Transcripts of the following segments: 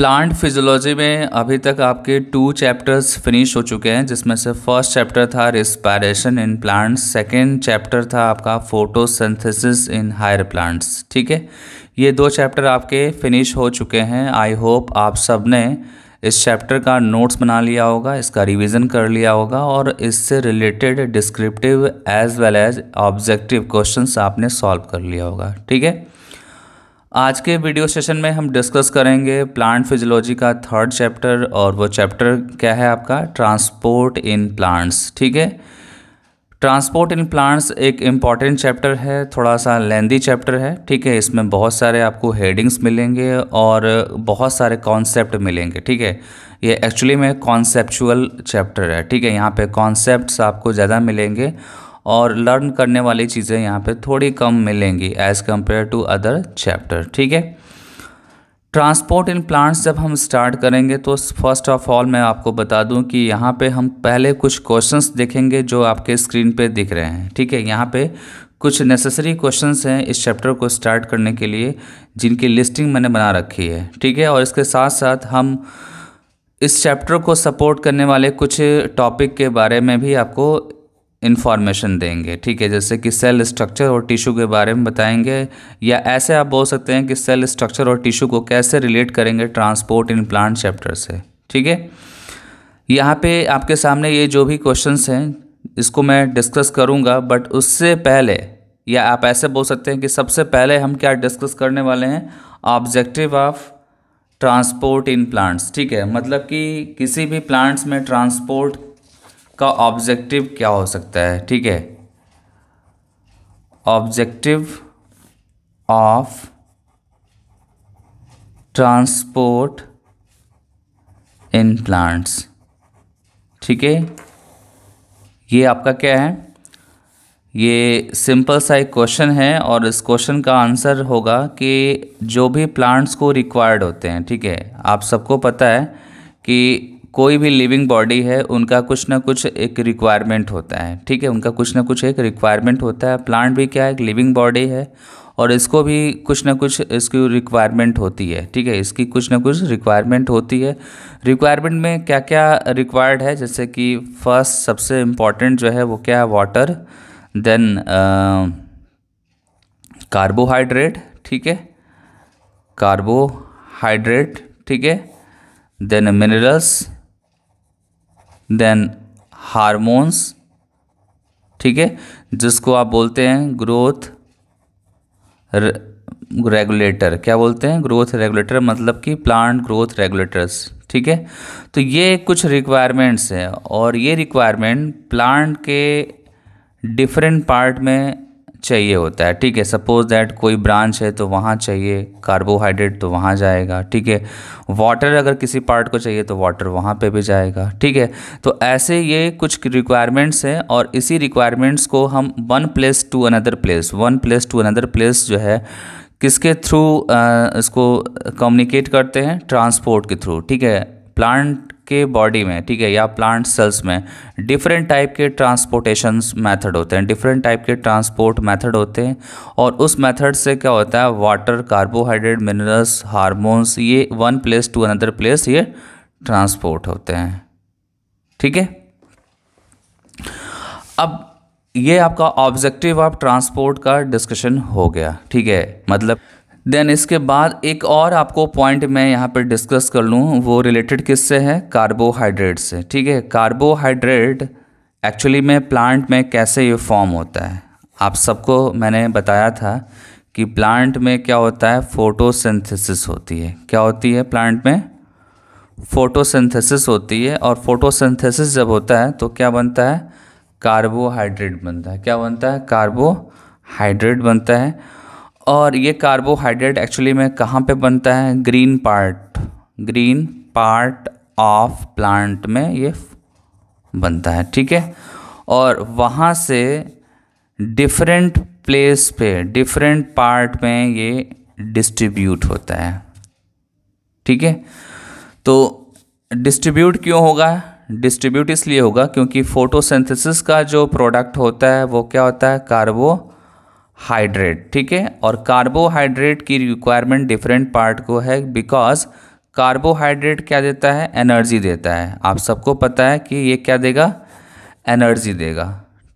plant physiology में अभी तक आपके टू चैप्टर्स फिनिश हो चुके हैं जिसमें से फर्स्ट चैप्टर था respiration in plants second chapter था आपका फोटोसिंथेसिस इन हायर प्लांट्स ठीक है ये दो चैप्टर आपके फिनिश हो चुके हैं आई होप आप सब ने इस चैप्टर का नोट्स बना लिया होगा इसका रिवीजन कर लिया होगा और इससे related descriptive as well as objective questions आपने सॉल्व कर लिया होगा ठीक है आज के वीडियो सेशन में हम डिस्कस करेंगे प्लांट फिजियोलॉजी का थर्ड चैप्टर और वो चैप्टर क्या है आपका ट्रांसपोर्ट इन प्लांट्स ठीक है ट्रांसपोर्ट इन प्लांट्स एक इम्पॉर्टेंट चैप्टर है थोड़ा सा लेंदी चैप्टर है ठीक है इसमें बहुत सारे आपको हेडिंग्स मिलेंगे और बहुत सारे कॉन्सेप्ट मिलेंगे ठीक है ये एक्चुअली में कॉन्सेप्चुअल चैप्टर है ठीक है यहाँ पे कॉन्सेप्ट्स आपको ज़्यादा मिलेंगे और लर्न करने वाली चीज़ें यहाँ पे थोड़ी कम मिलेंगी as compare to other chapter ठीक है ट्रांसपोर्ट इन प्लांट्स जब हम स्टार्ट करेंगे तो फर्स्ट ऑफ ऑल मैं आपको बता दूं कि यहाँ पे हम पहले कुछ क्वेश्चंस देखेंगे जो आपके स्क्रीन पे दिख रहे हैं ठीक है यहाँ पे कुछ नेसेसरी क्वेश्चंस हैं इस चैप्टर को स्टार्ट करने के लिए जिनकी लिस्टिंग मैंने बना रखी है ठीक है और इसके साथ साथ हम इस चैप्टर को सपोर्ट करने वाले कुछ टॉपिक के बारे में भी आपको इन्फॉर्मेशन देंगे ठीक है जैसे कि सेल स्ट्रक्चर और टिश्यू के बारे में बताएंगे या ऐसे आप बोल सकते हैं कि सेल स्ट्रक्चर और टिश्यू को कैसे रिलेट करेंगे ट्रांसपोर्ट इन प्लांट चैप्टर से ठीक है यहाँ पे आपके सामने ये जो भी क्वेश्चंस हैं इसको मैं डिस्कस करूँगा बट उससे पहले या आप ऐसे बोल सकते हैं कि सबसे पहले हम क्या डिस्कस करने वाले हैं objective of transport in plants ठीक है मतलब कि किसी भी प्लांट्स में ट्रांसपोर्ट का ऑब्जेक्टिव क्या हो सकता है ठीक है objective of transport in plants ठीक है ये आपका क्या है ये सिंपल सा एक क्वेश्चन है और इस क्वेश्चन का आंसर होगा कि जो भी प्लांट्स को रिक्वायर्ड होते हैं ठीक है आप सबको पता है कि कोई भी लिविंग बॉडी है उनका कुछ ना कुछ एक रिक्वायरमेंट होता है ठीक है उनका कुछ ना कुछ एक रिक्वायरमेंट होता है प्लांट भी क्या है एक लिविंग बॉडी है और इसको भी कुछ ना कुछ इसकी रिक्वायरमेंट होती है ठीक है इसकी कुछ ना कुछ रिक्वायरमेंट होती है रिक्वायरमेंट में क्या क्या रिक्वायर्ड है जैसे कि फर्स्ट सबसे इम्पॉर्टेंट जो है वो क्या है वाटर देन कार्बोहाइड्रेट ठीक है कार्बोहाइड्रेट ठीक है देन मिनरल्स देन हार्मोन्स ठीक है जिसको आप बोलते हैं ग्रोथ रेगुलेटर क्या बोलते हैं ग्रोथ रेगुलेटर मतलब कि प्लांट ग्रोथ रेगुलेटर्स ठीक है तो ये कुछ रिक्वायरमेंट्स हैं और ये रिक्वायरमेंट प्लांट के डिफरेंट पार्ट में चाहिए होता है ठीक है सपोज़ दैट कोई ब्रांच है तो वहाँ चाहिए कार्बोहाइड्रेट तो वहाँ जाएगा ठीक है वाटर अगर किसी पार्ट को चाहिए तो वाटर वहाँ पे भी जाएगा ठीक है तो ऐसे ये कुछ रिक्वायरमेंट्स हैं और इसी रिक्वायरमेंट्स को हम one place to another place one place to another place जो है किसके थ्रू इसको कम्युनिकेट करते हैं ट्रांसपोर्ट के थ्रू ठीक है प्लांट के बॉडी में ठीक है या प्लांट सेल्स में डिफरेंट टाइप के ट्रांसपोर्टेशन मेथड होते हैं डिफरेंट टाइप के ट्रांसपोर्ट मेथड होते हैं और उस मेथड से क्या होता है वाटर कार्बोहाइड्रेट मिनरल्स हार्मोन्स ये one place to another place ये ट्रांसपोर्ट होते हैं ठीक है अब ये आपका ऑब्जेक्टिव ऑफ आप ट्रांसपोर्ट का डिस्कशन हो गया ठीक है मतलब देन इसके बाद एक और आपको पॉइंट मैं यहाँ पर डिस्कस कर लूँ वो रिलेटेड किससे है कार्बोहाइड्रेट से ठीक है कार्बोहाइड्रेट एक्चुअली में प्लांट में कैसे ये फॉर्म होता है आप सबको मैंने बताया था कि प्लांट में क्या होता है फोटोसिंथेसिस होती है क्या होती है प्लांट में फोटोसिंथेसिस होती है और फोटोसिंथेसिस जब होता है तो क्या बनता है कार्बोहाइड्रेट बनता है क्या बनता है कार्बोहाइड्रेट बनता है और ये कार्बोहाइड्रेट एक्चुअली में कहाँ पे बनता है green part green part of plant में ये बनता है ठीक है और वहाँ से डिफरेंट प्लेस पे डिफरेंट पार्ट में ये डिस्ट्रीब्यूट होता है ठीक है तो डिस्ट्रीब्यूट क्यों होगा डिस्ट्रीब्यूट इसलिए होगा क्योंकि फोटोसिंथेसिस का जो प्रोडक्ट होता है वो क्या होता है कार्बो हाइड्रेट ठीक है और कार्बोहाइड्रेट की रिक्वायरमेंट डिफरेंट पार्ट को है बिकॉज कार्बोहाइड्रेट क्या देता है एनर्जी देता है आप सबको पता है कि ये क्या देगा एनर्जी देगा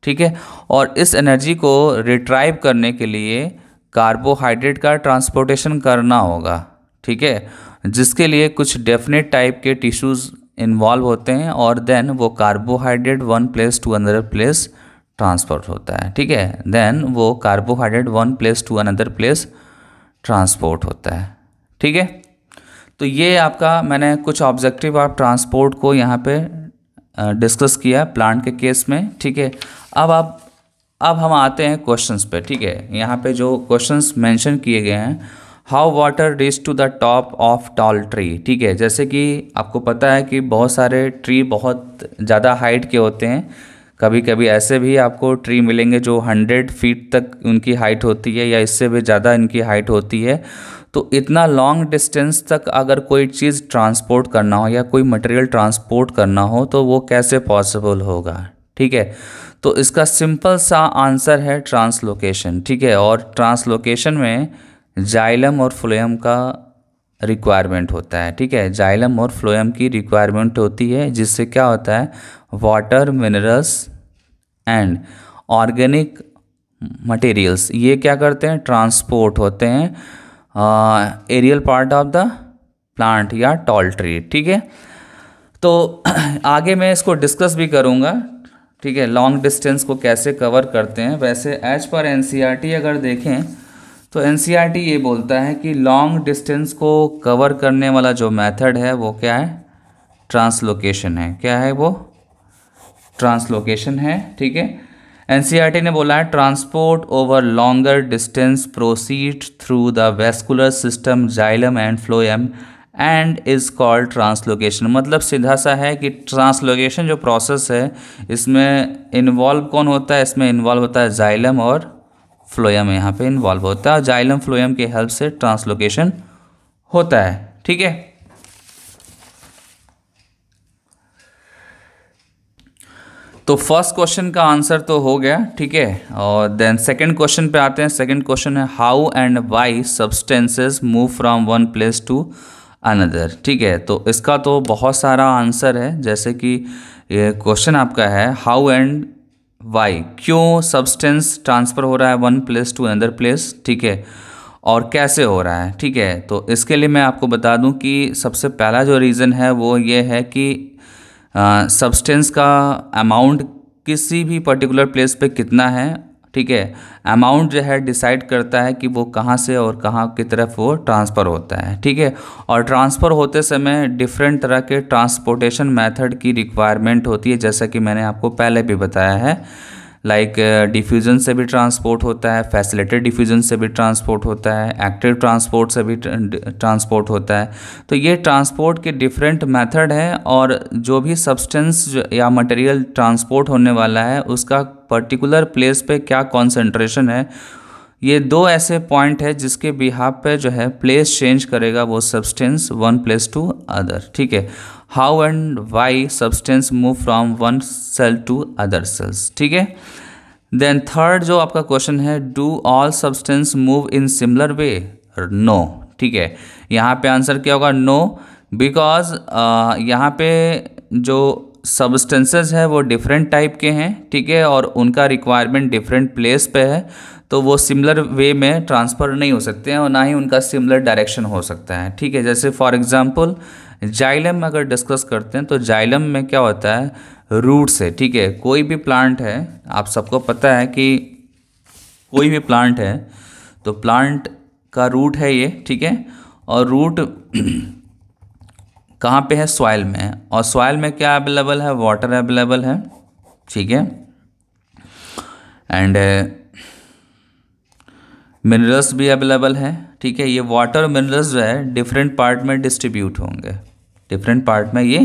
ठीक है और इस एनर्जी को रिट्राइव करने के लिए कार्बोहाइड्रेट का ट्रांसपोर्टेशन करना होगा ठीक है जिसके लिए कुछ डेफिनेट टाइप के टिश्यूज़ इन्वॉल्व होते हैं और देन वो carbohydrate one place to another place transfer होता है ठीक है देन वो carbohydrate one place to another place transport होता है ठीक है तो ये आपका मैंने कुछ ऑब्जेक्टिव ऑफ ट्रांसपोर्ट को यहाँ पे डिस्कस किया प्लांट के केस में ठीक है अब आप अब हम आते हैं क्वेश्चंस पे ठीक है यहाँ पे जो क्वेश्चंस मेंशन किए गए हैं how water reach to the top of tall tree ठीक है जैसे कि आपको पता है कि बहुत सारे ट्री बहुत ज़्यादा हाइट के होते हैं कभी कभी ऐसे भी आपको ट्री मिलेंगे जो हंड्रेड फीट तक उनकी हाइट होती है या इससे भी ज़्यादा इनकी हाइट होती है तो इतना लॉन्ग डिस्टेंस तक अगर कोई चीज़ ट्रांसपोर्ट करना हो या कोई मटेरियल ट्रांसपोर्ट करना हो तो वो कैसे पॉसिबल होगा ठीक है तो इसका सिंपल सा आंसर है ट्रांसलोकेशन ठीक है और ट्रांसलोकेशन में जाइलम और फ्लोएम का रिक्वायरमेंट होता है ठीक है जाइलम और फ्लोएम की रिक्वायरमेंट होती है जिससे क्या होता है water minerals and organic materials ये क्या करते हैं ट्रांसपोर्ट होते हैं aerial part of the plant या टॉल ट्री ठीक है तो आगे मैं इसको डिस्कस भी करूँगा ठीक है लॉन्ग डिस्टेंस को कैसे कवर करते हैं वैसे एज पर एन अगर देखें तो एन e ये बोलता है कि लॉन्ग डिस्टेंस को कवर करने वाला जो मेथड है वो क्या है ट्रांसलोकेशन है क्या है वो ट्रांसलोकेशन है ठीक है एन e ने बोला है transport over longer distance proceed through the vascular system xylem and phloem and is called translocation मतलब सीधा सा है कि ट्रांसलोकेशन जो प्रोसेस है इसमें इन्वॉल्व कौन होता है इसमें इन्वॉल्व होता है जाइलम और फ्लोयम यहाँ पे इन्वॉल्व होता है और जाइलम फ्लोयम के हेल्प से ट्रांसलोकेशन होता है ठीक है तो फर्स्ट क्वेश्चन का आंसर तो हो गया ठीक है और देन सेकंड क्वेश्चन पे आते हैं सेकंड क्वेश्चन है how and why substances move from one place to another ठीक है तो इसका तो बहुत सारा आंसर है जैसे कि ये क्वेश्चन आपका है हाउ एंड वाई क्यों सब्सटेंस ट्रांसफ़र हो रहा है one place to another place ठीक है और कैसे हो रहा है ठीक है तो इसके लिए मैं आपको बता दूं कि सबसे पहला जो रीज़न है वो ये है कि सब्सटेंस का अमाउंट किसी भी पर्टिकुलर प्लेस पे कितना है ठीक है अमाउंट जो है डिसाइड करता है कि वो कहाँ से और कहाँ की तरफ वो ट्रांसफ़र होता है ठीक है और ट्रांसफ़र होते समय डिफरेंट तरह के ट्रांसपोर्टेशन मेथड की रिक्वायरमेंट होती है जैसा कि मैंने आपको पहले भी बताया है लाइक डिफ्यूज़न uh, से भी ट्रांसपोर्ट होता है फैसिलेटेड डिफ्यूज़न से भी ट्रांसपोर्ट होता है एक्टिव ट्रांसपोर्ट से भी ट्रांसपोर्ट होता है तो ये ट्रांसपोर्ट के डिफरेंट मेथड है और जो भी सब्सटेंस या मटेरियल ट्रांसपोर्ट होने वाला है उसका पर्टिकुलर प्लेस पे क्या कॉन्सेंट्रेशन है ये दो ऐसे पॉइंट है जिसके बिहाब पे जो है प्लेस चेंज करेगा वो substance one place to other ठीक है how and why substance move from one cell to other cells ठीक है देन थर्ड जो आपका क्वेश्चन है do all substance move in similar way no ठीक है यहाँ पे आंसर क्या होगा नो बिकॉज uh, यहाँ पे जो सब्सटेंसेज है वो डिफरेंट टाइप के हैं ठीक है और उनका रिक्वायरमेंट डिफरेंट प्लेस पे है तो वो सिमिलर वे में ट्रांसफ़र नहीं हो सकते हैं और ना ही उनका सिमिलर डायरेक्शन हो सकता है ठीक है जैसे फॉर एग्ज़ाम्पल जाइलम में अगर डिस्कस करते हैं तो जाइलम में क्या होता है रूट्स है ठीक है कोई भी प्लांट है आप सबको पता है कि कोई भी प्लांट है तो प्लांट का रूट है ये ठीक है और रूट कहाँ पे है सॉइल में और सॉइल में क्या अवेलेबल है वाटर अवेलेबल है ठीक है एंड मिनरल्स भी अवेलेबल हैं ठीक है ये वाटर मिनरल्स जो है डिफरेंट पार्ट में डिस्ट्रीब्यूट होंगे डिफरेंट पार्ट में ये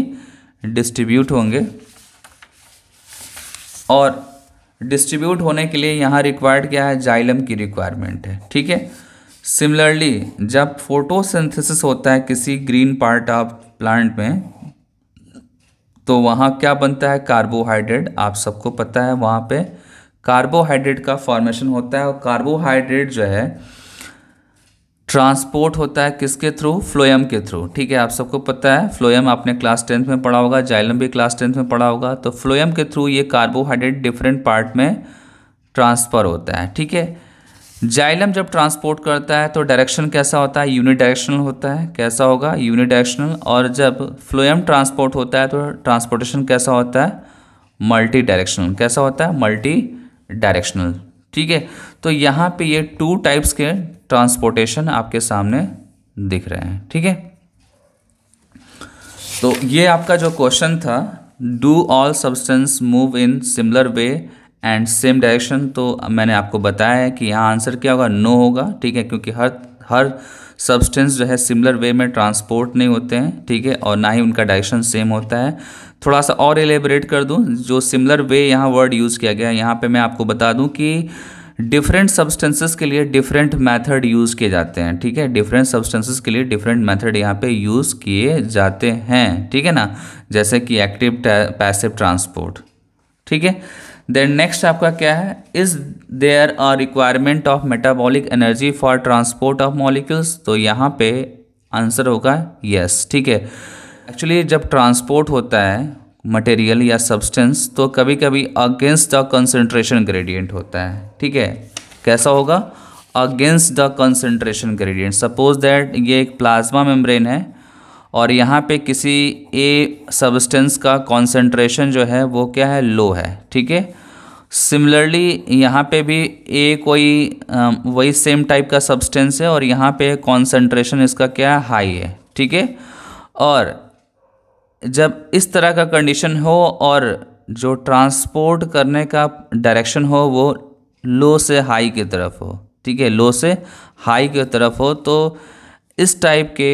डिस्ट्रीब्यूट होंगे और डिस्ट्रीब्यूट होने के लिए यहाँ रिक्वायर्ड क्या है जाइलम की रिक्वायरमेंट है ठीक है सिमिलरली जब फोटोसिंथेसिस होता है किसी ग्रीन पार्ट ऑफ प्लांट में तो वहाँ क्या बनता है कार्बोहाइड्रेट आप सबको पता है वहाँ पे कार्बोहाइड्रेट का फॉर्मेशन होता है और कार्बोहाइड्रेट जो है ट्रांसपोर्ट होता है किसके थ्रू फ्लोएम के थ्रू ठीक है आप सबको पता है फ्लोएम आपने क्लास टेंथ में पढ़ा होगा जाइलम भी क्लास टेंथ में पढ़ा होगा तो फ्लोएम के थ्रू ये कार्बोहाइड्रेट डिफरेंट पार्ट में ट्रांसफ़र होता है ठीक है जाइलम जब ट्रांसपोर्ट करता है तो डायरेक्शन कैसा होता है यूनिडायरेक्शनल होता है कैसा होगा यूनिडायरेक्शनल और जब फ्लोएम ट्रांसपोर्ट होता है तो ट्रांसपोर्टेशन कैसा होता है मल्टी डायरेक्शनल कैसा होता है मल्टी डायरेक्शनल ठीक है तो यहाँ पे ये टू टाइप्स के ट्रांसपोर्टेशन आपके सामने दिख रहे हैं ठीक है तो ये आपका जो क्वेश्चन था do all substance move in similar way and same direction तो मैंने आपको बताया है कि यहाँ आंसर क्या होगा नो होगा ठीक है क्योंकि हर हर सब्सटेंस जो है सिमिलर वे में ट्रांसपोर्ट नहीं होते हैं ठीक है और ना ही उनका डायरेक्शन सेम होता है थोड़ा सा और एलेबरेट कर दूँ जो सिमिलर वे यहाँ वर्ड यूज़ किया गया है यहाँ पर मैं आपको बता दूँ कि डिफरेंट सब्सटेंसेस के लिए डिफरेंट मैथड यूज़ किए जाते हैं ठीक है डिफरेंट सब्सटेंसेस के लिए डिफरेंट मैथड यहाँ पे यूज़ किए जाते हैं ठीक है ना जैसे कि एक्टिव पैसिव ट्रांसपोर्ट ठीक है देन नेक्स्ट आपका क्या है is there a requirement of metabolic energy for transport of molecules तो यहाँ पे आंसर होगा यस ठीक है एक्चुअली जब ट्रांसपोर्ट होता है मटेरियल या सब्सटेंस तो कभी कभी अगेंस्ट द कंसनट्रेशन ग्रेडियंट होता है ठीक है कैसा होगा against the concentration gradient suppose that ये एक प्लाज्मा मेम्ब्रेन है और यहाँ पे किसी ए सब्सटेंस का कंसनट्रेशन जो है वो क्या है लो है ठीक है सिमिलरली यहाँ पे भी ए कोई वही सेम टाइप का सब्सटेंस है और यहाँ पे कंसनट्रेशन इसका क्या है हाई है ठीक है और जब इस तरह का कंडीशन हो और जो ट्रांसपोर्ट करने का डायरेक्शन हो वो लो से हाई की तरफ हो ठीक है लो से हाई की तरफ हो तो इस टाइप के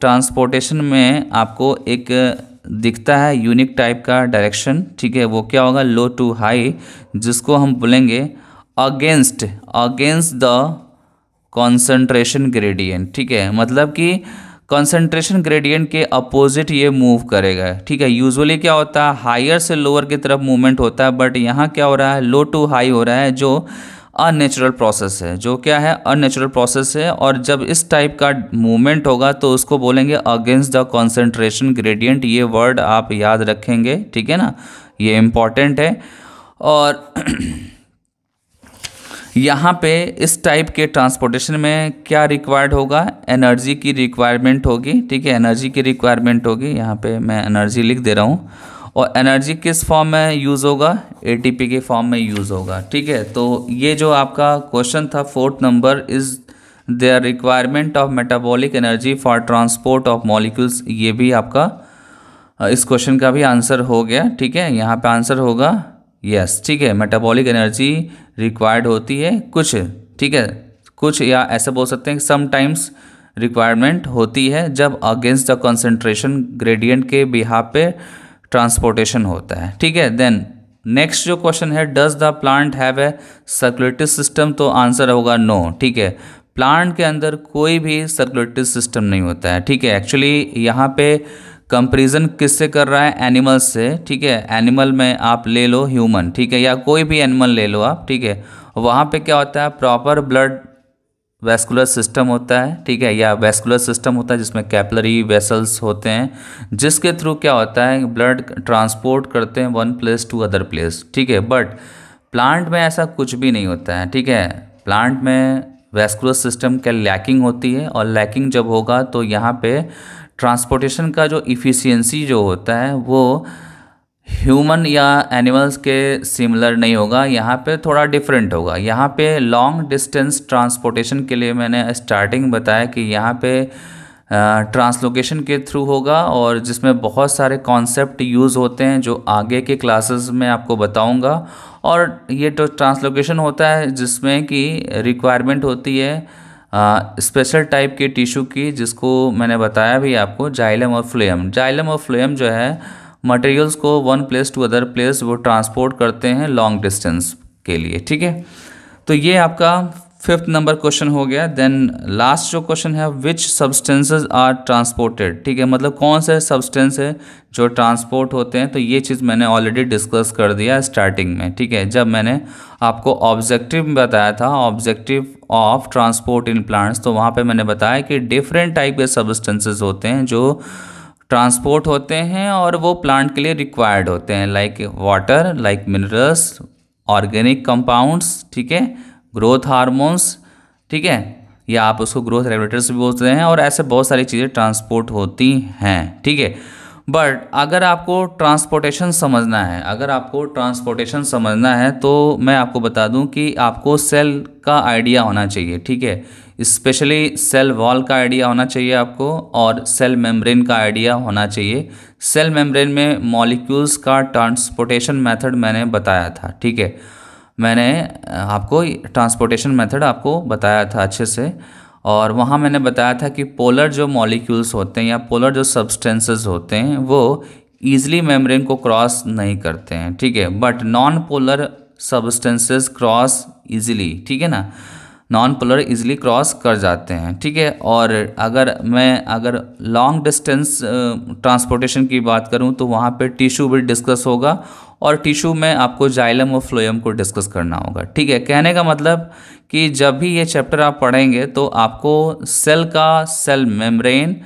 ट्रांसपोर्टेशन में आपको एक दिखता है यूनिक टाइप का डायरेक्शन ठीक है वो क्या होगा लो टू हाई जिसको हम बोलेंगे against against the concentration gradient ठीक है मतलब कि कंसंट्रेशन ग्रेडियंट के अपोजिट ये मूव करेगा ठीक है यूजुअली क्या होता है हायर से लोअर की तरफ मूवमेंट होता है बट यहाँ क्या हो रहा है लो टू हाई हो रहा है जो अननेचुरल प्रोसेस है जो क्या है अननेचुरल प्रोसेस है और जब इस टाइप का मूवमेंट होगा तो उसको बोलेंगे अगेंस्ट द कॉन्सेंट्रेशन ग्रेडियंट ये वर्ड आप याद रखेंगे ठीक है ना ये इम्पॉर्टेंट है और यहाँ पे इस टाइप के ट्रांसपोर्टेशन में क्या रिक्वायर्ड होगा एनर्जी की रिक्वायरमेंट होगी ठीक है एनर्जी की रिक्वायरमेंट होगी यहाँ पे मैं एनर्जी लिख दे रहा हूँ और एनर्जी किस फॉर्म में यूज़ होगा एटीपी के फॉर्म में यूज़ होगा ठीक है तो ये जो आपका क्वेश्चन था fourth number is there requirement of metabolic energy for transport of molecules ये भी आपका इस क्वेश्चन का भी आंसर हो गया ठीक है यहाँ पे आंसर होगा यस ठीक है मेटाबॉलिक एनर्जी रिक्वायर्ड होती है कुछ ठीक है कुछ या ऐसे बोल सकते हैं समटाइम्स रिक्वायरमेंट होती है जब अगेंस्ट द कंसनट्रेशन ग्रेडियंट के बिहा पे ट्रांसपोर्टेशन होता है ठीक है देन नेक्स्ट जो क्वेश्चन है does the plant have a circulatory system तो आंसर होगा नो ठीक है प्लांट के अंदर कोई भी सर्कुलेटरी सिस्टम नहीं होता है ठीक है एक्चुअली यहाँ पे कंपेरिजन किससे कर रहा है एनिमल से ठीक है एनिमल में आप ले लो ह्यूमन ठीक है या कोई भी एनिमल ले लो आप ठीक है वहाँ पे क्या होता है प्रॉपर ब्लड वेस्कुलर सिस्टम होता है ठीक है या वेस्कुलर सिस्टम होता है जिसमें कैपलरी वेसल्स होते हैं जिसके थ्रू क्या होता है ब्लड ट्रांसपोर्ट करते हैं one place to other place ठीक है बट प्लांट में ऐसा कुछ भी नहीं होता है ठीक है प्लांट में वेस्कुलर सिस्टम का लैकिंग होती है और लैकिंग जब होगा तो यहाँ पर ट्रांसपोर्टेशन का जो इफ़िशियंसी जो होता है वो ह्यूमन या एनिमल्स के सिमिलर नहीं होगा यहाँ पे थोड़ा डिफरेंट होगा यहाँ पे लॉन्ग डिस्टेंस ट्रांसपोर्टेशन के लिए मैंने स्टार्टिंग बताया कि यहाँ पे ट्रांसलोकेशन के थ्रू होगा और जिसमें बहुत सारे कॉन्सेप्ट यूज़ होते हैं जो आगे के क्लासेस में आपको बताऊंगा और ये तो ट्रांसलोकेशन होता है जिसमें कि रिक्वायरमेंट होती है स्पेशल हाँ, टाइप के टिश्यू की जिसको मैंने बताया भी आपको जाइलम और फ्लेम जाइलम और फ्लेम जो है मटेरियल्स को one place to other place वो ट्रांसपोर्ट करते हैं लॉन्ग डिस्टेंस के लिए ठीक है तो ये आपका फिफ्थ नंबर क्वेश्चन हो गया देन लास्ट जो क्वेश्चन है विच सब्सटेंसेज आर ट्रांसपोर्टेड ठीक है मतलब कौन से सब्सटेंस है जो ट्रांसपोर्ट होते हैं तो ये चीज़ मैंने ऑलरेडी डिस्कस कर दिया स्टार्टिंग में ठीक है जब मैंने आपको ऑब्जेक्टिव बताया था objective of transport in plants तो वहाँ पे मैंने बताया कि डिफरेंट टाइप के सब्सटेंसेज होते हैं जो ट्रांसपोर्ट होते हैं और वो प्लांट के लिए रिक्वायर्ड होते हैं like water like minerals organic compounds ठीक है ग्रोथ हार्मोन्स ठीक है या आप उसको ग्रोथ रेगुलेटर्स भी बोलते हैं और ऐसे बहुत सारी चीज़ें ट्रांसपोर्ट होती हैं ठीक है बट अगर आपको ट्रांसपोर्टेशन समझना है अगर आपको ट्रांसपोर्टेशन समझना है तो मैं आपको बता दूं कि आपको सेल का आइडिया होना चाहिए ठीक है स्पेशली सेल वॉल का आइडिया होना चाहिए आपको और सेल मेम्ब्रेन का आइडिया होना चाहिए सेल मेम्ब्रेन में मॉलिक्यूल्स का ट्रांसपोर्टेशन मेथड मैंने बताया था ठीक है मैंने आपको ट्रांसपोर्टेशन मेथड आपको बताया था अच्छे से और वहाँ मैंने बताया था कि पोलर जो मॉलिक्यूल्स होते हैं या पोलर जो सब्सटेंसेस होते हैं वो ईजिली मेम्ब्रेन को क्रॉस नहीं करते हैं ठीक है but non polar substances cross easily ठीक है ना नॉन पोलर इजिली क्रॉस कर जाते हैं ठीक है और अगर मैं अगर लॉन्ग डिस्टेंस ट्रांसपोर्टेशन की बात करूँ तो वहाँ पर टिश्यू भी डिस्कस होगा और टिश्यू में आपको जाइलम और फ्लोएम को डिस्कस करना होगा ठीक है कहने का मतलब कि जब भी ये चैप्टर आप पढ़ेंगे तो आपको सेल का cell membrane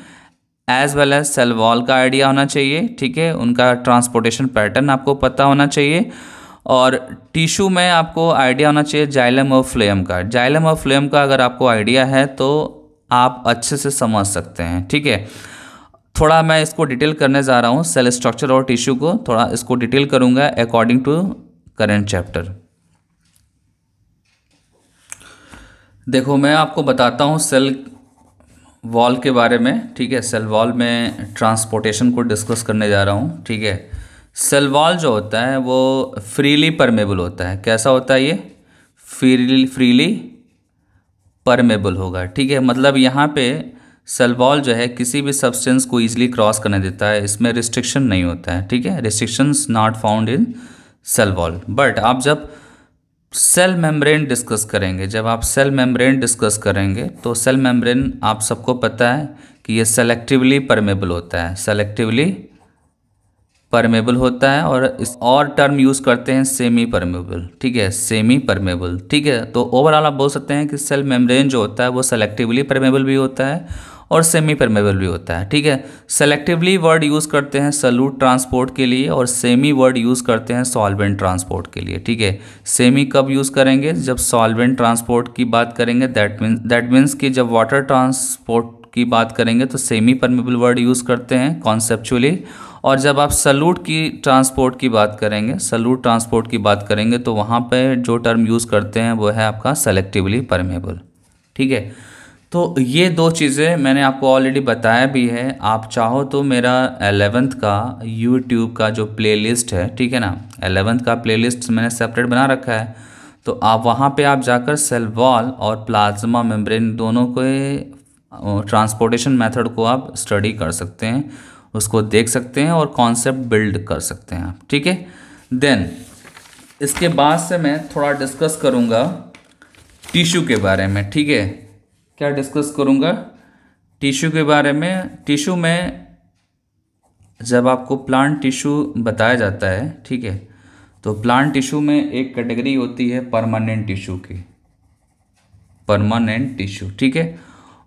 as well as cell wall का आइडिया होना चाहिए ठीक है उनका ट्रांसपोर्टेशन पैटर्न आपको पता होना चाहिए और टिश्यू में आपको आइडिया होना चाहिए जाइलम और फ्लोएम का जाइलम और फ्लोएम का अगर आपको आइडिया है तो आप अच्छे से समझ सकते हैं ठीक है थोड़ा मैं इसको डिटेल करने जा रहा हूँ सेल स्ट्रक्चर और टिश्यू को थोड़ा इसको डिटेल करूँगा अकॉर्डिंग टू करेंट चैप्टर देखो मैं आपको बताता हूँ सेल वॉल के बारे में ठीक है सेल वॉल में ट्रांसपोर्टेशन को डिस्कस करने जा रहा हूँ ठीक है सेल वॉल जो होता है वो फ्रीली परमेबल होता है कैसा होता है ये फ्रीली फ्रीली परमेबल होगा ठीक है मतलब यहाँ पे वॉल जो है किसी भी सब्सटेंस को ईजिली क्रॉस करने देता है इसमें रिस्ट्रिक्शन नहीं होता है ठीक है restrictions not found in cell wall but आप जब सेल मेम्ब्रेन डिस्कस करेंगे जब आप सेल मेम्ब्रेन डिस्कस करेंगे तो सेल मेम्ब्रेन आप सबको पता है कि ये सेलेक्टिवली परमेबल होता है सेलेक्टिवली परमेबल होता है और इस और टर्म यूज़ करते हैं सेमी परमेबल ठीक है सेमी परमेबल ठीक है तो ओवरऑल आप बोल सकते हैं कि सेल मेम्ब्रेन जो होता है वो सेलेक्टिवली परमेबल भी होता है और सेमी परमेबल भी होता है ठीक है सेलेक्टिवली वर्ड यूज़ करते हैं सलूट ट्रांसपोर्ट के लिए और सेमी वर्ड यूज़ करते हैं सॉल्वेंट ट्रांसपोर्ट के लिए ठीक है सेमी कब यूज़ करेंगे जब सॉल्वेंट ट्रांसपोर्ट की बात करेंगे दैट मीन दैट मीन्स कि जब वाटर ट्रांसपोर्ट की बात करेंगे तो सेमी परमेबल वर्ड यूज़ करते हैं कॉन्सेप्चुअली और जब आप सलूट की ट्रांसपोर्ट की बात करेंगे सलूट ट्रांसपोर्ट की बात करेंगे तो वहाँ पर जो टर्म यूज़ करते हैं वो है आपका सेलेक्टिवली परमेबल ठीक है तो ये दो चीज़ें मैंने आपको ऑलरेडी बताया भी है आप चाहो तो मेरा एलेवंथ का यूट्यूब का जो प्लेलिस्ट है ठीक है ना एलेवंथ का प्लेलिस्ट मैंने सेपरेट बना रखा है तो आप वहाँ पे आप जाकर सेल वॉल और प्लाज्मा मेम्ब्रेन दोनों के ट्रांसपोर्टेशन मेथड को आप स्टडी कर सकते हैं उसको देख सकते हैं और कॉन्सेप्ट बिल्ड कर सकते हैं आप ठीक है देन इसके बाद से मैं थोड़ा डिस्कस करूँगा टिश्यू के बारे में ठीक है क्या डिस्कस करूँगा टिश्यू के बारे में टिश्यू में जब आपको प्लांट टिश्यू बताया जाता है ठीक है तो प्लांट टिश्यू में एक कैटेगरी होती है परमानेंट टिश्यू की परमानेंट टिश्यू ठीक है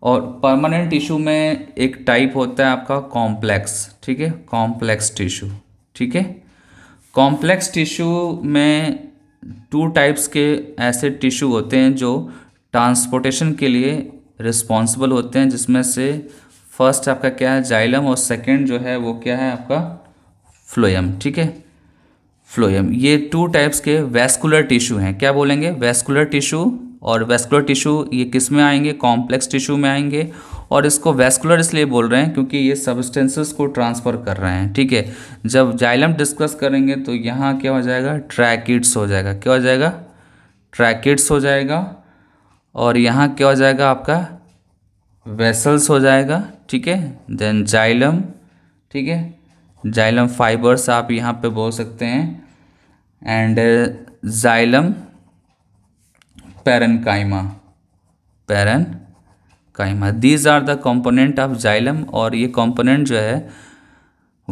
और परमानेंट टिश्यू में एक टाइप होता है आपका कॉम्प्लेक्स ठीक है कॉम्प्लेक्स टिश्यू ठीक है कॉम्प्लेक्स टिश्यू में टू टाइप्स के ऐसे टिश्यू होते हैं जो ट्रांसपोर्टेशन के लिए रिस्पॉन्सिबल होते हैं जिसमें से फर्स्ट आपका क्या है जाइलम और सेकेंड जो है वो क्या है आपका फ्लोएम ठीक है फ्लोएम ये टू टाइप्स के वेस्कुलर टिश्यू हैं क्या बोलेंगे वेस्कुलर टिश्यू और वेस्कुलर टिश्यू ये किस में आएंगे कॉम्प्लेक्स टिश्यू में आएंगे और इसको वेस्कुलर इसलिए बोल रहे हैं क्योंकि ये सब्सटेंसेस को ट्रांसफ़र कर रहे हैं ठीक है जब जाइलम डिस्कस करेंगे तो यहाँ क्या हो जाएगा ट्रैकिड्स हो जाएगा क्या हो जाएगा ट्रैकिड्स हो जाएगा और यहाँ क्या हो जाएगा आपका वेसल्स हो जाएगा ठीक है देन जाइलम ठीक है जाइलम फाइबर्स आप यहाँ पे बोल सकते हैं and xylem parenchyma parenchyma these are the component of xylem और ये कंपोनेंट जो है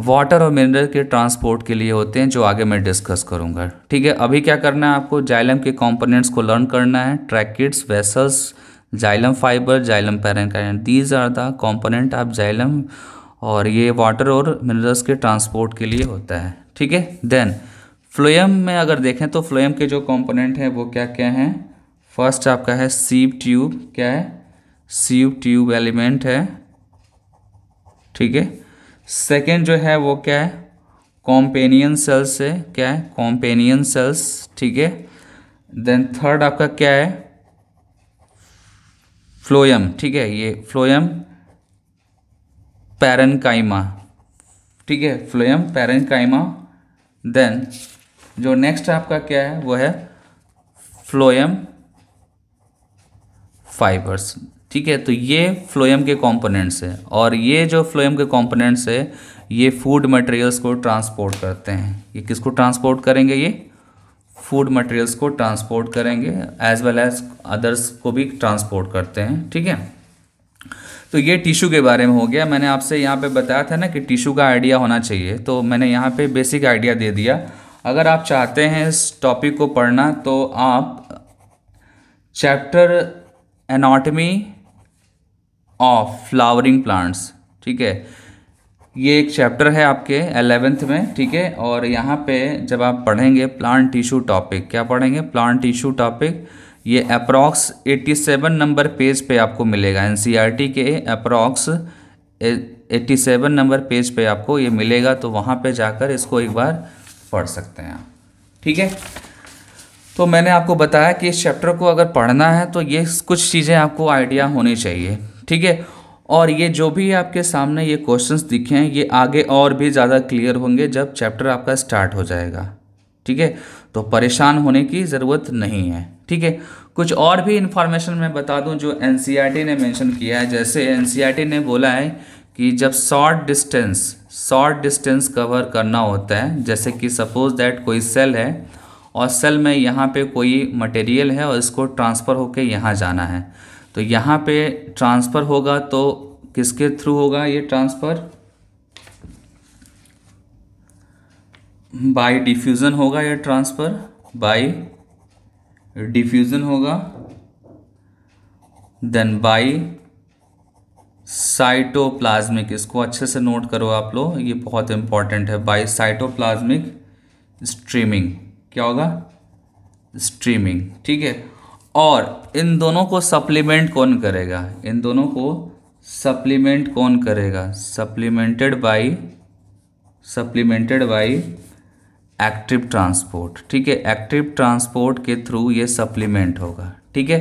वाटर और मिनरल के ट्रांसपोर्ट के लिए होते हैं जो आगे मैं डिस्कस करूंगा ठीक है अभी क्या करना है आपको जाइलम के कंपोनेंट्स को लर्न करना है tracheids vessels xylem fibre xylem parent these are the component of xylem और ये वाटर और मिनरल्स के ट्रांसपोर्ट के लिए होता है ठीक है देन फ्लोएम में अगर देखें तो फ्लोएम के जो कॉम्पोनेंट हैं वो क्या क्या हैं फर्स्ट आपका है सीव ट्यूब क्या है सीव ट्यूब एलिमेंट है ठीक है सेकेंड जो है वो क्या है कॉम्पेनियन सेल्स से क्या है कॉम्पेनियन सेल्स ठीक है देन थर्ड आपका क्या है फ्लोयम ठीक है ये फ्लोयम पैरनकाइमा ठीक है फ्लोयम पैरनकाइमा देन जो नेक्स्ट आपका क्या है वो है फ्लोयम फाइबर्स ठीक है तो ये फ्लोएम के कंपोनेंट्स है और ये जो फ्लोएम के कंपोनेंट्स है ये फूड मटेरियल्स को ट्रांसपोर्ट करते हैं ये किसको ट्रांसपोर्ट करेंगे ये फूड मटेरियल्स को ट्रांसपोर्ट करेंगे एज वेल एज अदर्स को भी ट्रांसपोर्ट करते हैं ठीक है तो ये टिश्यू के बारे में हो गया मैंने आपसे यहाँ पे बताया था ना कि टिश्यू का आइडिया होना चाहिए तो मैंने यहाँ पे बेसिक आइडिया दे दिया अगर आप चाहते हैं इस टॉपिक को पढ़ना तो आप chapter anatomy of flowering plants ठीक है ये एक चैप्टर है आपके एलेवेंथ में ठीक है और यहाँ पे जब आप पढ़ेंगे प्लांट टिश्यू टॉपिक क्या पढ़ेंगे प्लांट टिश्यू टॉपिक ये अप्रॉक्स 87 नंबर पेज पे आपको मिलेगा एन e के अप्रॉक्स 87 नंबर पेज पे आपको ये मिलेगा तो वहाँ पे जाकर इसको एक बार पढ़ सकते हैं आप ठीक है तो मैंने आपको बताया कि इस चैप्टर को अगर पढ़ना है तो ये कुछ चीज़ें आपको आइडिया होनी चाहिए ठीक है और ये जो भी आपके सामने ये क्वेश्चंस दिखे हैं ये आगे और भी ज़्यादा क्लियर होंगे जब चैप्टर आपका स्टार्ट हो जाएगा ठीक है तो परेशान होने की ज़रूरत नहीं है ठीक है कुछ और भी इन्फॉर्मेशन मैं बता दूं जो एन e ने मेंशन किया है जैसे एन e ने बोला है कि जब short distance short distance cover करना होता है जैसे कि सपोज दैट कोई सेल है और सेल में यहाँ पे कोई मटेरियल है और इसको ट्रांसफ़र होकर यहाँ जाना है तो यहाँ पे ट्रांसफ़र होगा तो किसके थ्रू होगा ये ट्रांसफ़र बाय डिफ्यूज़न होगा ये ट्रांसफ़र बाय डिफ्यूज़न होगा देन बाय साइटोप्लाज्मिक इसको अच्छे से नोट करो आप लोग ये बहुत इंपॉर्टेंट है बाय साइटोप्लाज्मिक स्ट्रीमिंग क्या होगा स्ट्रीमिंग ठीक है और इन दोनों को सप्लीमेंट कौन करेगा इन दोनों को सप्लीमेंट कौन करेगा supplemented by supplemented by active transport ठीक है एक्टिव ट्रांसपोर्ट के थ्रू ये सप्लीमेंट होगा ठीक है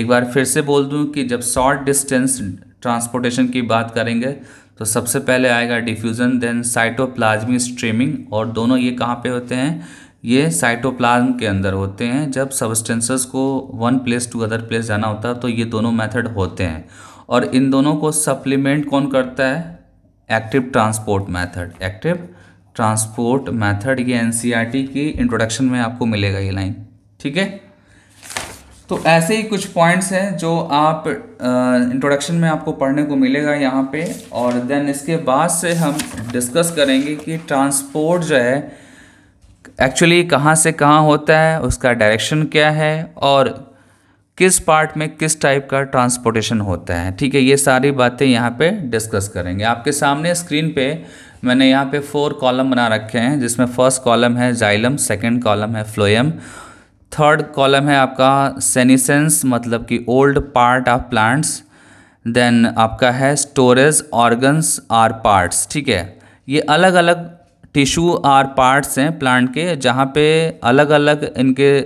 एक बार फिर से बोल दूं कि जब शॉर्ट डिस्टेंस ट्रांसपोर्टेशन की बात करेंगे तो सबसे पहले आएगा डिफ्यूज़न देन साइटोप्लाज्मिक स्ट्रीमिंग और दोनों ये कहाँ पे होते हैं ये साइटोप्लाज्म के अंदर होते हैं जब सबस्टेंसेस को one place to other place जाना होता है तो ये दोनों मेथड होते हैं और इन दोनों को सप्लीमेंट कौन करता है active transport method active transport method ये एन e की इंट्रोडक्शन में आपको मिलेगा ये लाइन ठीक है तो ऐसे ही कुछ पॉइंट्स हैं जो आप इंट्रोडक्शन में आपको पढ़ने को मिलेगा यहाँ पे और देन इसके बाद से हम डिस्कस करेंगे कि ट्रांसपोर्ट जो है एक्चुअली कहाँ से कहाँ होता है उसका डायरेक्शन क्या है और किस पार्ट में किस टाइप का ट्रांसपोर्टेशन होता है ठीक है ये सारी बातें यहाँ पे डिस्कस करेंगे आपके सामने स्क्रीन पे मैंने यहाँ पे फोर कॉलम बना रखे हैं जिसमें फर्स्ट कॉलम है जाइलम सेकंड कॉलम है फ्लोएम थर्ड कॉलम है आपका सेनिसेंस मतलब कि old part of plants then आपका है स्टोरेज ऑर्गन्स आर पार्ट्स ठीक है ये अलग अलग टिश्यू आर पार्ट्स हैं प्लांट के जहाँ पे अलग अलग इनके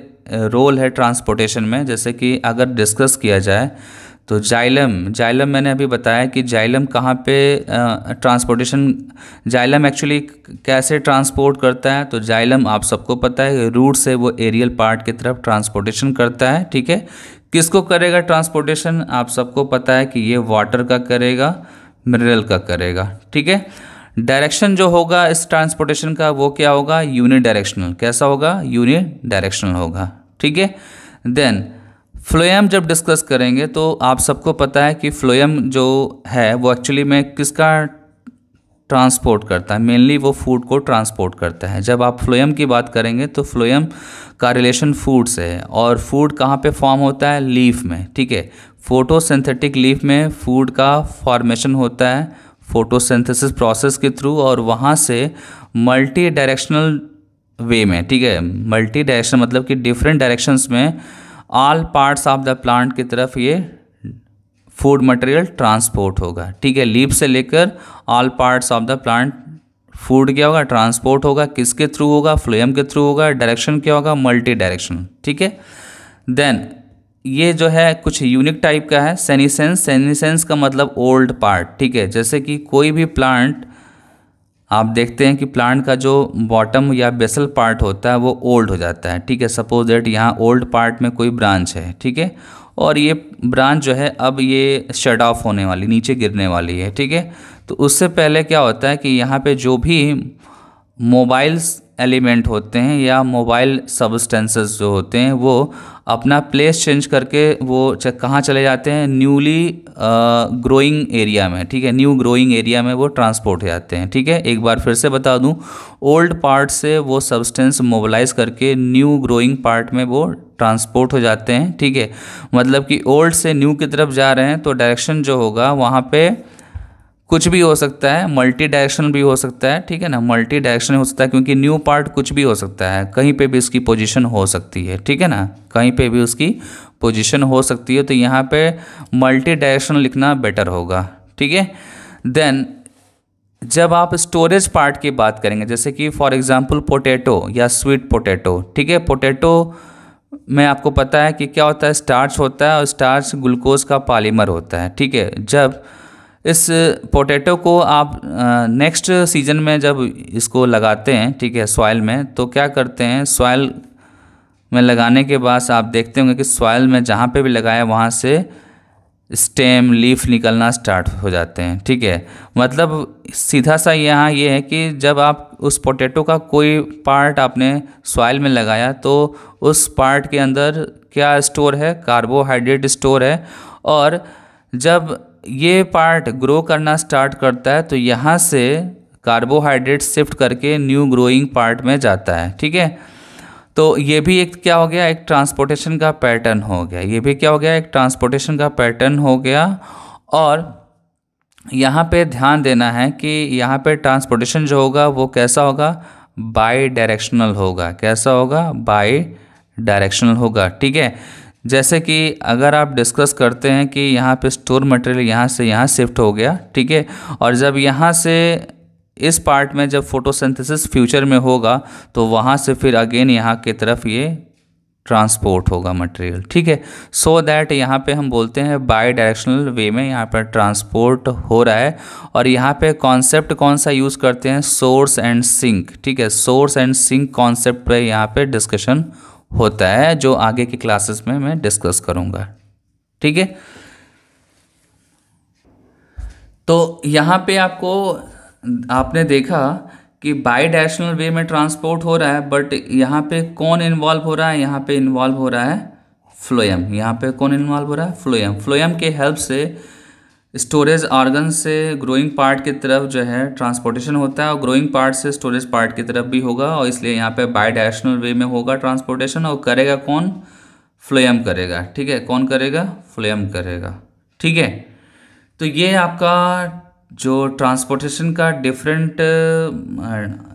रोल है ट्रांसपोर्टेशन में जैसे कि अगर डिस्कस किया जाए तो जाइलम जाइलम मैंने अभी बताया कि जाइलम कहाँ पे ट्रांसपोर्टेशन जाइलम एक्चुअली कैसे ट्रांसपोर्ट करता है तो जाइलम आप सबको पता है रूट से वो एरियल पार्ट की तरफ ट्रांसपोर्टेशन करता है ठीक है किसको करेगा ट्रांसपोर्टेशन आप सबको पता है कि ये वाटर का करेगा मिनरल का करेगा ठीक है डायरेक्शन जो होगा इस ट्रांसपोर्टेशन का वो क्या होगा यूनि डायरेक्शनल कैसा होगा यूनि डायरेक्शनल होगा ठीक है देन फ्लोएम जब डिस्कस करेंगे तो आप सबको पता है कि फ्लोएम जो है वो एक्चुअली में किसका ट्रांसपोर्ट करता है मेनली वो फूड को ट्रांसपोर्ट करता है जब आप फ्लोएम की बात करेंगे तो फ्लोएम का रिलेशन फूड से है और फूड कहाँ पे फॉर्म होता है लीफ में ठीक है फोटोसिंथेटिक लीफ में फूड का फॉर्मेशन होता है फोटोसिंथेसिस प्रोसेस के थ्रू और वहाँ से मल्टी डायरेक्शनल वे में ठीक है मल्टी डायरेक्शन मतलब कि डिफरेंट डायरेक्शंस में all parts of the plant की तरफ ये फूड मटेरियल ट्रांसपोर्ट होगा ठीक है लीप से लेकर all parts of the plant food क्या होगा ट्रांसपोर्ट होगा किसके थ्रू होगा फ्लोएम के थ्रू होगा डायरेक्शन क्या होगा मल्टी डायरेक्शन ठीक है देन ये जो है कुछ यूनिक टाइप का है सेनीसेंस सेनीसेंस का मतलब ओल्ड पार्ट ठीक है जैसे कि कोई भी प्लांट आप देखते हैं कि प्लांट का जो बॉटम या बेसल पार्ट होता है वो ओल्ड हो जाता है ठीक है सपोज डेट यहाँ ओल्ड पार्ट में कोई ब्रांच है ठीक है और ये ब्रांच जो है अब ये शट ऑफ होने वाली नीचे गिरने वाली है ठीक है तो उससे पहले क्या होता है कि यहाँ पे जो भी मोबाइल्स एलिमेंट होते हैं या मोबाइल सबस्टेंसेस जो होते हैं वो अपना प्लेस चेंज करके वो कहाँ चले जाते हैं न्यूली ग्रोइंग एरिया में ठीक है न्यू ग्रोइंग एरिया में वो ट्रांसपोर्ट हो जाते हैं ठीक है एक बार फिर से बता दूँ ओल्ड पार्ट से वो सब्सटेंस मोबलाइज करके न्यू ग्रोइंग पार्ट में वो ट्रांसपोर्ट हो जाते हैं ठीक है मतलब कि ओल्ड से न्यू की तरफ जा रहे हैं तो डायरेक्शन जो होगा वहाँ पर कुछ भी हो सकता है मल्टी डायरेक्शन भी हो सकता है ठीक है ना मल्टी डायरेक्शन हो सकता है क्योंकि न्यू पार्ट कुछ भी हो सकता है कहीं पे भी उसकी पोजीशन हो सकती है ठीक है ना कहीं पे भी उसकी पोजीशन हो सकती है तो यहाँ पे मल्टी डायरेक्शन लिखना बेटर होगा ठीक है देन जब आप स्टोरेज पार्ट की बात करेंगे जैसे कि फॉर एग्ज़ाम्पल पोटैटो या स्वीट पोटैटो ठीक है पोटैटो में आपको पता है कि क्या होता है स्टार्च होता है और स्टार्च ग्लूकोज का पालीमर होता है ठीक है जब इस पोटैटो को आप नेक्स्ट सीजन में जब इसको लगाते हैं ठीक है सॉइल में तो क्या करते हैं सॉइल में लगाने के बाद आप देखते होंगे कि सॉयल में जहाँ पे भी लगाया वहाँ से स्टेम लीफ निकलना स्टार्ट हो जाते हैं ठीक है मतलब सीधा सा यहाँ ये यह है कि जब आप उस पोटैटो का कोई पार्ट आपने सॉइल में लगाया तो उस पार्ट के अंदर क्या स्टोर है कार्बोहाइड्रेट स्टोर है और जब ये पार्ट ग्रो करना स्टार्ट करता है तो यहाँ से कार्बोहाइड्रेट शिफ्ट करके न्यू ग्रोइंग पार्ट में जाता है ठीक है तो ये भी एक क्या हो गया एक ट्रांसपोर्टेशन का पैटर्न हो गया ये भी क्या हो गया एक ट्रांसपोर्टेशन का पैटर्न हो गया और यहाँ पे ध्यान देना है कि यहाँ पे ट्रांसपोर्टेशन जो होगा वो कैसा होगा बाई डायरेक्शनल होगा कैसा होगा बाई डायरेक्शनल होगा ठीक है जैसे कि अगर आप डिस्कस करते हैं कि यहाँ पे स्टोर मटेरियल यहाँ से यहाँ शिफ्ट हो गया ठीक है और जब यहाँ से इस पार्ट में जब फोटोसिंथेसिस फ्यूचर में होगा तो वहाँ से फिर अगेन यहाँ की तरफ ये ट्रांसपोर्ट होगा मटेरियल ठीक है सो दैट यहाँ पे हम बोलते हैं बाई डायरेक्शनल वे में यहाँ पर ट्रांसपोर्ट हो रहा है और यहाँ पे कॉन्सेप्ट कौन सा यूज़ करते हैं सोर्स एंड सिंक ठीक है सोर्स एंड सिंक कॉन्सेप्ट पे यहाँ पे डिस्कशन होता है जो आगे की क्लासेस में मैं डिस्कस करूंगा ठीक है तो यहाँ पे आपको आपने देखा कि बाई डायरेक्शनल वे में ट्रांसपोर्ट हो रहा है बट यहाँ पे कौन इन्वॉल्व हो रहा है यहाँ पे इन्वॉल्व हो रहा है फ्लोएम यहाँ पे कौन इन्वॉल्व हो रहा है फ्लोएम फ्लोएम के हेल्प से स्टोरेज आर्गन से ग्रोइंग पार्ट की तरफ जो है ट्रांसपोर्टेशन होता है और ग्रोइंग पार्ट से स्टोरेज पार्ट की तरफ भी होगा और इसलिए यहाँ पे बाई डायरेक्शनल वे में होगा ट्रांसपोर्टेशन और करेगा कौन फ्लोएम करेगा ठीक है कौन करेगा फ्लेम करेगा ठीक है तो ये आपका जो ट्रांसपोर्टेशन का डिफरेंट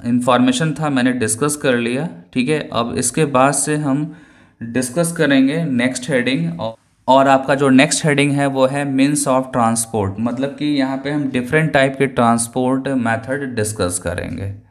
इंफॉर्मेशन था मैंने डिस्कस कर लिया ठीक है अब इसके बाद से हम डिस्कस करेंगे नेक्स्ट हेडिंग और और आपका जो नेक्स्ट हेडिंग है वो है मीन्स ऑफ ट्रांसपोर्ट मतलब कि यहाँ पे हम डिफरेंट टाइप के ट्रांसपोर्ट मेथड डिस्कस करेंगे